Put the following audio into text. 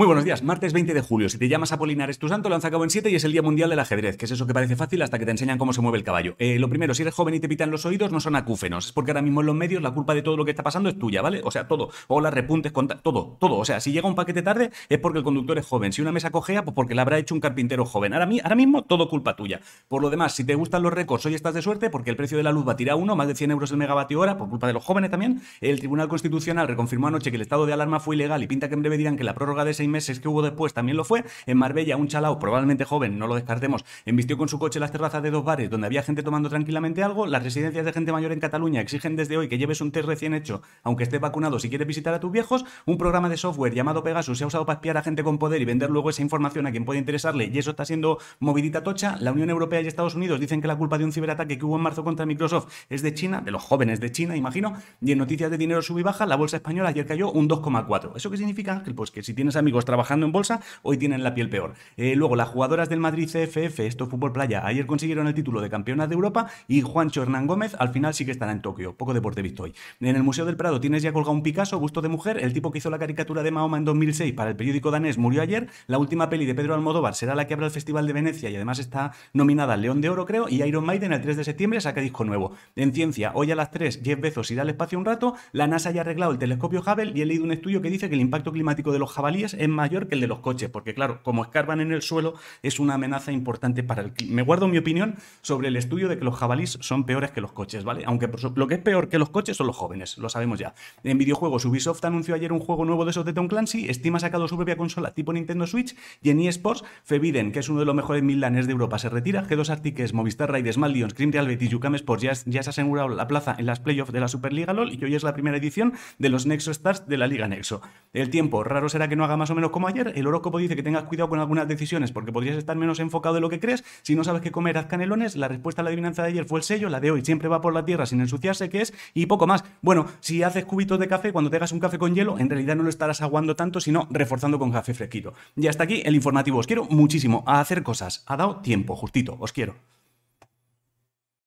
Muy buenos días, martes 20 de julio. Si te llamas Apolinar es tu santo, lanza cabo en 7 y es el Día Mundial del Ajedrez, que es eso que parece fácil hasta que te enseñan cómo se mueve el caballo. Eh, lo primero, si eres joven y te pitan los oídos, no son acúfenos. Es porque ahora mismo en los medios la culpa de todo lo que está pasando es tuya, ¿vale? O sea, todo. O las repuntes, todo, todo. O sea, si llega un paquete tarde es porque el conductor es joven. Si una mesa cojea, pues porque la habrá hecho un carpintero joven. Ahora, mismo, todo culpa tuya. Por lo demás, si te gustan los récords, hoy estás de suerte porque el precio de la luz va a uno, más de 100 euros el megavatio hora, por culpa de los jóvenes también. El Tribunal Constitucional reconfirmó anoche que el estado de alarma fue ilegal y pinta que en breve dirán que la prórroga de meses que hubo después también lo fue. En Marbella, un chalao, probablemente joven, no lo descartemos, embistió con su coche las terrazas de dos bares donde había gente tomando tranquilamente algo. Las residencias de gente mayor en Cataluña exigen desde hoy que lleves un test recién hecho, aunque estés vacunado, si quieres visitar a tus viejos. Un programa de software llamado Pegasus se ha usado para espiar a gente con poder y vender luego esa información a quien puede interesarle, y eso está siendo movidita tocha. La Unión Europea y Estados Unidos dicen que la culpa de un ciberataque que hubo en marzo contra Microsoft es de China, de los jóvenes de China, imagino. Y en noticias de dinero sub y baja, la bolsa española ayer cayó un 2,4. ¿Eso qué significa, Pues que si tienes a trabajando en bolsa, hoy tienen la piel peor. Eh, luego, las jugadoras del Madrid CFF, esto es fútbol playa, ayer consiguieron el título de campeonas de Europa y Juancho Hernán Gómez al final sí que estará en Tokio. Poco deporte visto hoy. En el Museo del Prado tienes ya colgado un Picasso, gusto de mujer, el tipo que hizo la caricatura de Mahoma en 2006 para el periódico danés murió ayer, la última peli de Pedro Almodóvar será la que abre el Festival de Venecia y además está nominada al León de Oro, creo, y Iron Maiden el 3 de septiembre saca disco nuevo. En ciencia, hoy a las 3 10 Bezos irá al espacio un rato, la NASA ya ha arreglado el telescopio Hubble y he leído un estudio que dice que el impacto climático de los jabalíes es mayor que el de los coches, porque claro, como escarban en el suelo, es una amenaza importante para el Me guardo mi opinión sobre el estudio de que los jabalís son peores que los coches, ¿vale? Aunque lo que es peor que los coches son los jóvenes, lo sabemos ya. En videojuegos, Ubisoft anunció ayer un juego nuevo de esos de Tom Clancy, Steam ha sacado su propia consola tipo Nintendo Switch, y en eSports, Febiden, que es uno de los mejores midlaners de Europa, se retira, G2 Artiques, Movistar Raiders, Maldions, Cream Real Betis, Yucam Sports ya, ya se ha asegurado la plaza en las playoffs de la Superliga LOL y hoy es la primera edición de los Nexo Stars de la Liga Nexo. El tiempo, raro será que no haga más o menos como ayer, el horóscopo dice que tengas cuidado con algunas decisiones porque podrías estar menos enfocado de lo que crees. Si no sabes qué comer, haz canelones. La respuesta a la adivinanza de ayer fue el sello, la de hoy siempre va por la tierra sin ensuciarse, que es, y poco más. Bueno, si haces cubitos de café, cuando te hagas un café con hielo, en realidad no lo estarás aguando tanto, sino reforzando con café fresquito. Y hasta aquí el informativo. Os quiero muchísimo. A hacer cosas. Ha dado tiempo, justito. Os quiero.